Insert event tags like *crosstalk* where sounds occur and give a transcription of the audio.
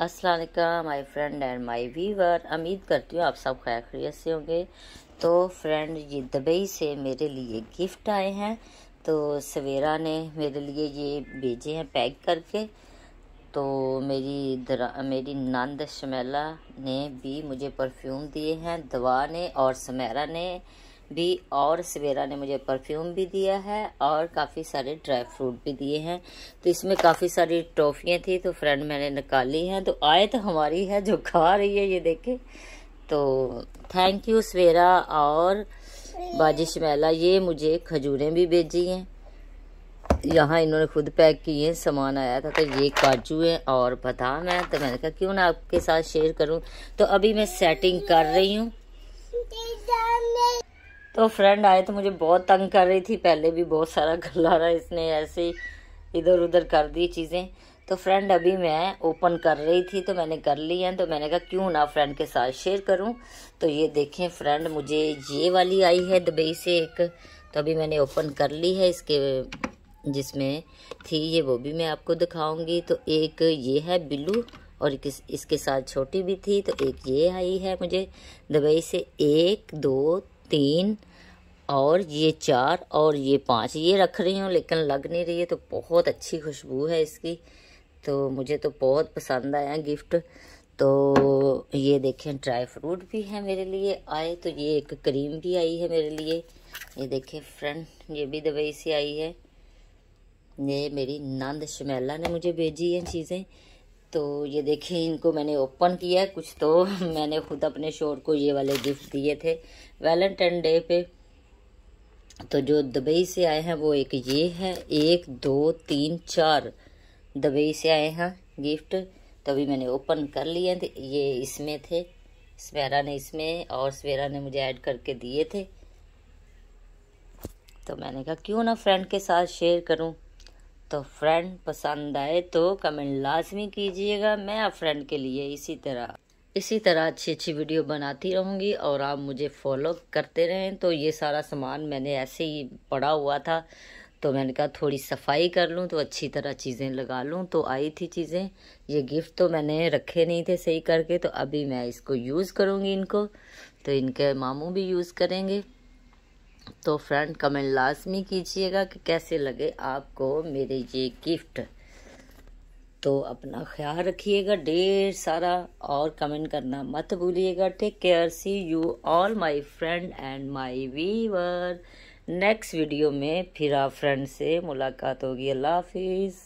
असलकम my friend and my viewer उम्मीद करती हूँ आप सब खैर खरीत से होंगे तो फ्रेंड ये दुबई से मेरे लिए गिफ्ट आए हैं तो सवेरा ने मेरे लिए ये भेजे हैं पैक करके तो मेरी दरा मेरी नंद शमेला ने भी मुझे परफ्यूम दिए हैं दवा ने और समेरा ने भी और सवेरा ने मुझे परफ्यूम भी दिया है और काफ़ी सारे ड्राई फ्रूट भी दिए हैं तो इसमें काफ़ी सारी ट्रॉफियाँ थी तो फ्रेंड मैंने निकाली हैं तो आए तो हमारी है जो खा रही है ये देखें तो थैंक यू सवेरा और बाजिश मेला ये मुझे खजूरें भी भेजी हैं यहाँ इन्होंने खुद पैक किए हैं सामान आया था तो ये काजू है और बादाम है तो मैंने कहा क्यों ना आपके साथ शेयर करूँ तो अभी मैं सेटिंग कर रही हूँ तो फ्रेंड आए तो मुझे बहुत तंग कर रही थी पहले भी बहुत सारा गला रहा इसने ऐसे इधर उधर कर दी चीज़ें तो फ्रेंड अभी मैं ओपन कर रही थी तो मैंने कर ली है तो मैंने कहा क्यों ना फ्रेंड के साथ शेयर करूं तो ये देखें फ्रेंड मुझे ये वाली आई है दुबई से एक तो अभी मैंने ओपन कर ली है इसके जिसमें थी ये वो भी मैं आपको दिखाऊंगी तो एक ये है बिल्लू और इस, इसके साथ छोटी भी थी तो एक ये आई है मुझे दुबई से एक दो तीन और ये चार और ये पाँच ये रख रही हूँ लेकिन लग नहीं रही है तो बहुत अच्छी खुशबू है इसकी तो मुझे तो बहुत पसंद आया गिफ्ट तो ये देखें ड्राई फ्रूट भी है मेरे लिए आए तो ये एक क्रीम भी आई है मेरे लिए ये देखें फ्रेंड ये भी दुबई से आई है ये मेरी नंद शमेला ने मुझे भेजी है चीज़ें तो ये देखें इनको मैंने ओपन किया कुछ तो *laughs* मैंने खुद अपने शोर को ये वाले गिफ्ट दिए थे वैलेंटाइन डे पे तो जो दुबई से आए हैं वो एक ये है एक दो तीन चार दुबई से आए हैं गिफ्ट तो अभी मैंने ओपन कर लिए थे ये इसमें थे सवेरा ने इसमें और सवेरा ने मुझे ऐड करके दिए थे तो मैंने कहा क्यों ना फ्रेंड के साथ शेयर करूं तो फ्रेंड पसंद आए तो कमेंट लाजमी कीजिएगा मैं आप फ्रेंड के लिए इसी तरह इसी तरह अच्छी अच्छी वीडियो बनाती रहूँगी और आप मुझे फॉलो करते रहें तो ये सारा सामान मैंने ऐसे ही पड़ा हुआ था तो मैंने कहा थोड़ी सफाई कर लूँ तो अच्छी तरह चीज़ें लगा लूँ तो आई थी चीज़ें ये गिफ्ट तो मैंने रखे नहीं थे सही करके तो अभी मैं इसको यूज़ करूँगी इनको तो इनके मामों भी यूज़ करेंगे तो फ्रेंड कमेंट लाजमी कीजिएगा कि कैसे लगे आपको मेरे ये गिफ्ट तो अपना ख्याल रखिएगा ढेर सारा और कमेंट करना मत भूलिएगा take care see you all my friend and my viewer next video में फिर आप फ्रेंड से मुलाकात होगी अल्लाह हाफिज़